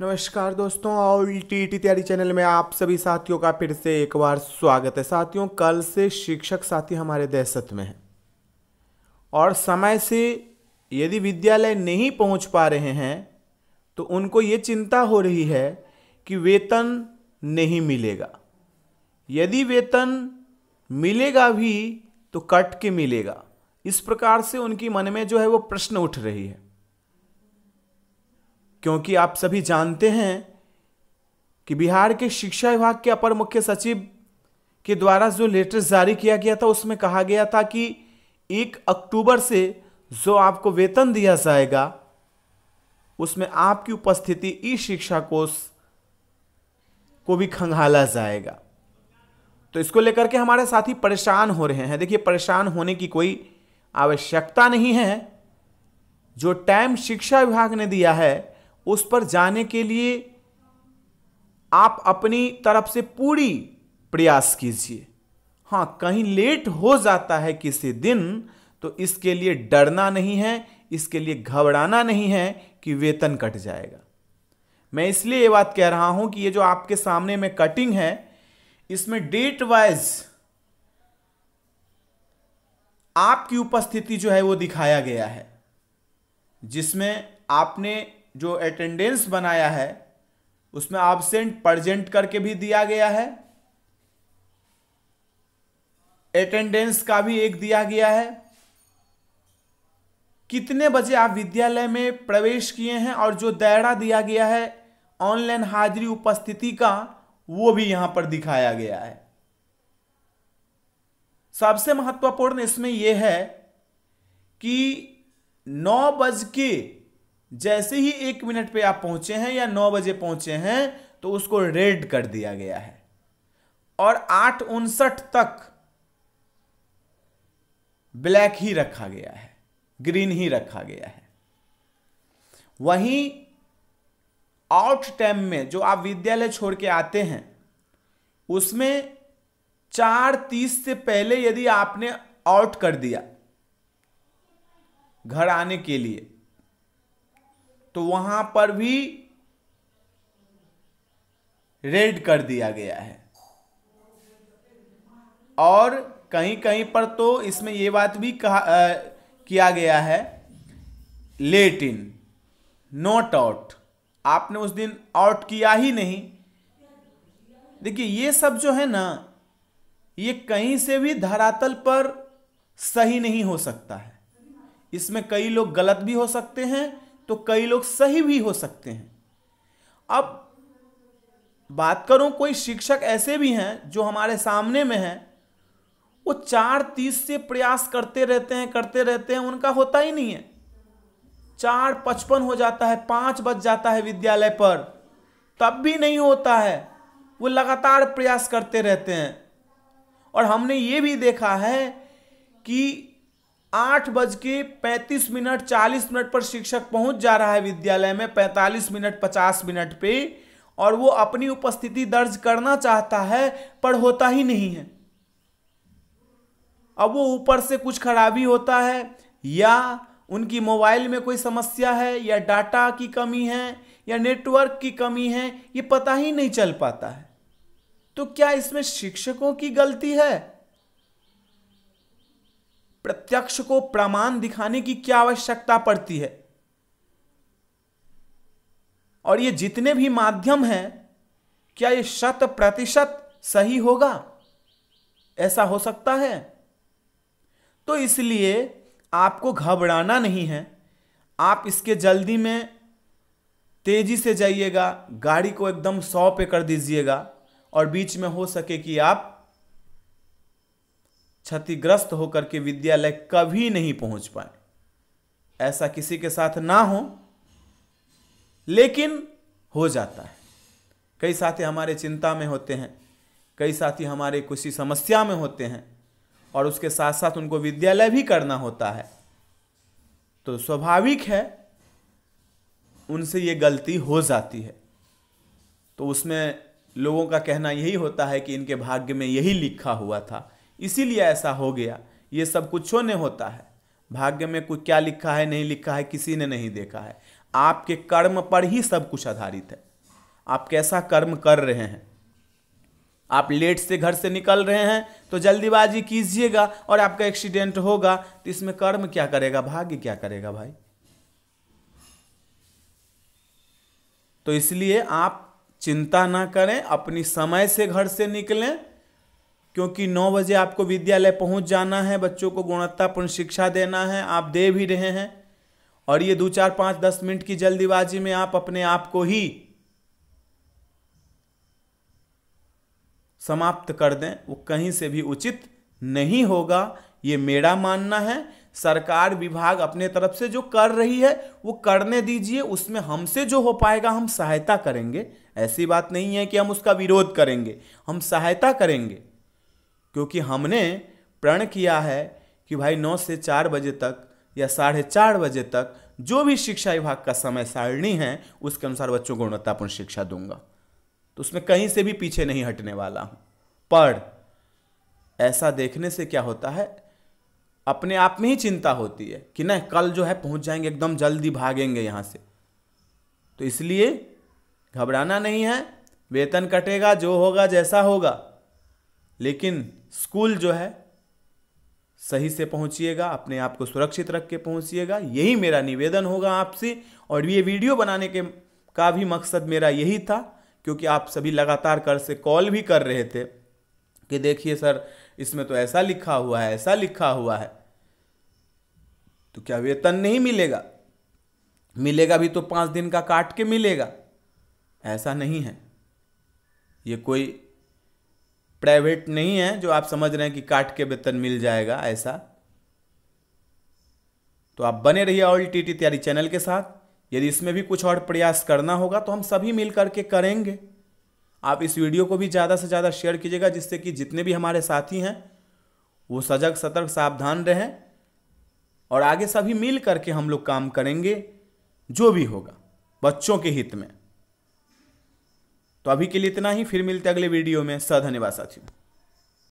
नमस्कार दोस्तों और टी टी तैयारी चैनल में आप सभी साथियों का फिर से एक बार स्वागत है साथियों कल से शिक्षक साथी हमारे दहशत में हैं और समय से यदि विद्यालय नहीं पहुंच पा रहे हैं तो उनको ये चिंता हो रही है कि वेतन नहीं मिलेगा यदि वेतन मिलेगा भी तो कट के मिलेगा इस प्रकार से उनकी मन में जो है वो प्रश्न उठ रही है क्योंकि आप सभी जानते हैं कि बिहार के शिक्षा विभाग के अपर मुख्य सचिव के द्वारा जो लेटर जारी किया गया था उसमें कहा गया था कि एक अक्टूबर से जो आपको वेतन दिया जाएगा उसमें आपकी उपस्थिति ई शिक्षा कोष को भी खंगाला जाएगा तो इसको लेकर के हमारे साथी परेशान हो रहे हैं देखिए परेशान होने की कोई आवश्यकता नहीं है जो टाइम शिक्षा विभाग ने दिया है उस पर जाने के लिए आप अपनी तरफ से पूरी प्रयास कीजिए हाँ कहीं लेट हो जाता है किसी दिन तो इसके लिए डरना नहीं है इसके लिए घबराना नहीं है कि वेतन कट जाएगा मैं इसलिए ये बात कह रहा हूं कि ये जो आपके सामने में कटिंग है इसमें डेट वाइज आपकी उपस्थिति जो है वो दिखाया गया है जिसमें आपने जो अटेंडेंस बनाया है उसमें एबसेंट प्रजेंट करके भी दिया गया है अटेंडेंस का भी एक दिया गया है कितने बजे आप विद्यालय में प्रवेश किए हैं और जो दायरा दिया गया है ऑनलाइन हाजिरी उपस्थिति का वो भी यहां पर दिखाया गया है सबसे महत्वपूर्ण इसमें यह है कि नौ बज के जैसे ही एक मिनट पे आप पहुंचे हैं या नौ बजे पहुंचे हैं तो उसको रेड कर दिया गया है और आठ उनसठ तक ब्लैक ही रखा गया है ग्रीन ही रखा गया है वहीं आउट टाइम में जो आप विद्यालय छोड़ के आते हैं उसमें चार तीस से पहले यदि आपने आउट कर दिया घर आने के लिए तो वहां पर भी रेड कर दिया गया है और कहीं कहीं पर तो इसमें यह बात भी कहा आ, किया गया है लेट इन नॉट आउट आपने उस दिन आउट किया ही नहीं देखिए ये सब जो है ना ये कहीं से भी धरातल पर सही नहीं हो सकता है इसमें कई लोग गलत भी हो सकते हैं तो कई लोग सही भी हो सकते हैं अब बात करूं कोई शिक्षक ऐसे भी हैं जो हमारे सामने में हैं वो चार तीस से प्रयास करते रहते हैं करते रहते हैं उनका होता ही नहीं है चार पचपन हो जाता है पाँच बज जाता है विद्यालय पर तब भी नहीं होता है वो लगातार प्रयास करते रहते हैं और हमने ये भी देखा है कि आठ बज के पैंतीस मिनट चालीस मिनट पर शिक्षक पहुंच जा रहा है विद्यालय में पैंतालीस मिनट पचास मिनट पे और वो अपनी उपस्थिति दर्ज करना चाहता है पर होता ही नहीं है अब वो ऊपर से कुछ खराबी होता है या उनकी मोबाइल में कोई समस्या है या डाटा की कमी है या नेटवर्क की कमी है ये पता ही नहीं चल पाता है तो क्या इसमें शिक्षकों की गलती है प्रत्यक्ष को प्रमाण दिखाने की क्या आवश्यकता पड़ती है और ये जितने भी माध्यम हैं क्या ये शत प्रतिशत सही होगा ऐसा हो सकता है तो इसलिए आपको घबराना नहीं है आप इसके जल्दी में तेज़ी से जाइएगा गाड़ी को एकदम सौ पे कर दीजिएगा और बीच में हो सके कि आप क्षतिग्रस्त होकर के विद्यालय कभी नहीं पहुंच पाए ऐसा किसी के साथ ना हो लेकिन हो जाता है कई साथी हमारे चिंता में होते हैं कई साथी हमारे किसी समस्या में होते हैं और उसके साथ साथ उनको विद्यालय भी करना होता है तो स्वाभाविक है उनसे ये गलती हो जाती है तो उसमें लोगों का कहना यही होता है कि इनके भाग्य में यही लिखा हुआ था इसीलिए ऐसा हो गया ये सब कुछ नहीं होता है भाग्य में कुछ क्या लिखा है नहीं लिखा है किसी ने नहीं देखा है आपके कर्म पर ही सब कुछ आधारित है आप कैसा कर्म कर रहे हैं आप लेट से घर से निकल रहे हैं तो जल्दीबाजी कीजिएगा और आपका एक्सीडेंट होगा तो इसमें कर्म क्या करेगा भाग्य क्या करेगा भाई तो इसलिए आप चिंता ना करें अपनी समय से घर से निकलें क्योंकि नौ बजे आपको विद्यालय पहुंच जाना है बच्चों को गुणवत्तापूर्ण शिक्षा देना है आप दे भी रहे हैं और ये दो चार पाँच दस मिनट की जल्दीबाजी में आप अपने आप को ही समाप्त कर दें वो कहीं से भी उचित नहीं होगा ये मेरा मानना है सरकार विभाग अपने तरफ से जो कर रही है वो करने दीजिए उसमें हमसे जो हो पाएगा हम सहायता करेंगे ऐसी बात नहीं है कि हम उसका विरोध करेंगे हम सहायता करेंगे क्योंकि हमने प्रण किया है कि भाई नौ से चार बजे तक या साढ़े चार बजे तक जो भी शिक्षा विभाग का समय सारणी है उसके अनुसार बच्चों को गुणवत्तापूर्ण शिक्षा दूंगा तो उसमें कहीं से भी पीछे नहीं हटने वाला हूँ पर ऐसा देखने से क्या होता है अपने आप में ही चिंता होती है कि ना कल जो है पहुँच जाएंगे एकदम जल्दी भागेंगे यहाँ से तो इसलिए घबराना नहीं है वेतन कटेगा जो होगा जैसा होगा लेकिन स्कूल जो है सही से पहुंचिएगा अपने आप को सुरक्षित रख के पहुंचिएगा यही मेरा निवेदन होगा आपसे और ये वीडियो बनाने के का भी मकसद मेरा यही था क्योंकि आप सभी लगातार कर से कॉल भी कर रहे थे कि देखिए सर इसमें तो ऐसा लिखा हुआ है ऐसा लिखा हुआ है तो क्या वेतन नहीं मिलेगा मिलेगा भी तो पाँच दिन का काट के मिलेगा ऐसा नहीं है ये कोई प्राइवेट नहीं है जो आप समझ रहे हैं कि काट के वेतन मिल जाएगा ऐसा तो आप बने रहिए ऑल टी टी तैयारी चैनल के साथ यदि इसमें भी कुछ और प्रयास करना होगा तो हम सभी मिल करके करेंगे आप इस वीडियो को भी ज़्यादा से ज़्यादा शेयर कीजिएगा जिससे कि जितने भी हमारे साथी हैं वो सजग सतर्क सावधान रहें और आगे सभी मिल करके हम लोग काम करेंगे जो भी होगा बच्चों के हित में तो अभी के लिए इतना ही फिर मिलते अगले वीडियो में सधन्यवाद साथियों